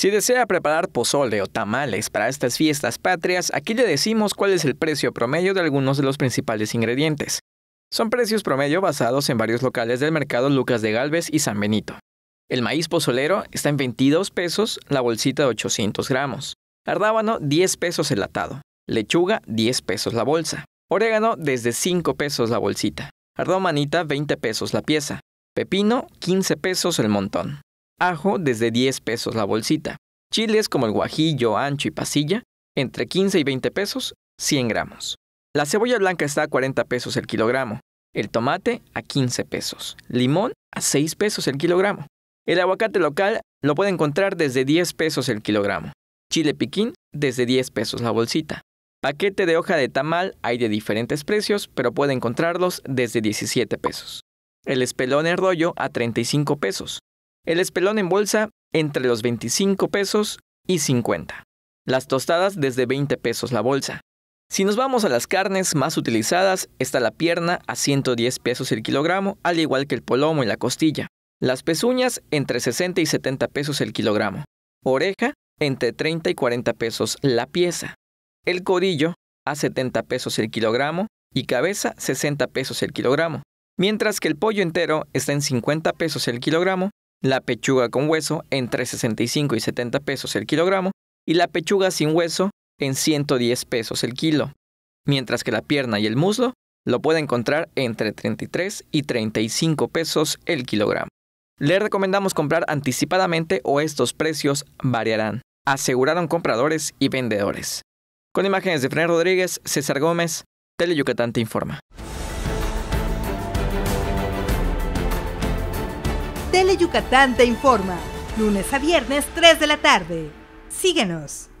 Si desea preparar pozole o tamales para estas fiestas patrias, aquí le decimos cuál es el precio promedio de algunos de los principales ingredientes. Son precios promedio basados en varios locales del mercado Lucas de Galvez y San Benito. El maíz pozolero está en 22 pesos la bolsita de 800 gramos. Ardábano, 10 pesos el atado. Lechuga, 10 pesos la bolsa. Orégano, desde 5 pesos la bolsita. Ardomanita, 20 pesos la pieza. Pepino, 15 pesos el montón ajo desde 10 pesos la bolsita, chiles como el guajillo, ancho y pasilla, entre 15 y 20 pesos, 100 gramos. La cebolla blanca está a 40 pesos el kilogramo, el tomate a 15 pesos, limón a 6 pesos el kilogramo. El aguacate local lo puede encontrar desde 10 pesos el kilogramo, chile piquín desde 10 pesos la bolsita. Paquete de hoja de tamal hay de diferentes precios, pero puede encontrarlos desde 17 pesos. El espelón en rollo a 35 pesos, el espelón en bolsa entre los 25 pesos y 50. Las tostadas desde 20 pesos la bolsa. Si nos vamos a las carnes más utilizadas, está la pierna a 110 pesos el kilogramo, al igual que el polomo y la costilla. Las pezuñas entre 60 y 70 pesos el kilogramo. Oreja entre 30 y 40 pesos la pieza. El codillo a 70 pesos el kilogramo y cabeza 60 pesos el kilogramo. Mientras que el pollo entero está en 50 pesos el kilogramo la pechuga con hueso entre 65 y 70 pesos el kilogramo y la pechuga sin hueso en 110 pesos el kilo, mientras que la pierna y el muslo lo puede encontrar entre 33 y 35 pesos el kilogramo. Le recomendamos comprar anticipadamente o estos precios variarán, aseguraron compradores y vendedores. Con imágenes de Fren Rodríguez, César Gómez, Tele te informa. Tele te informa. Lunes a viernes, 3 de la tarde. Síguenos.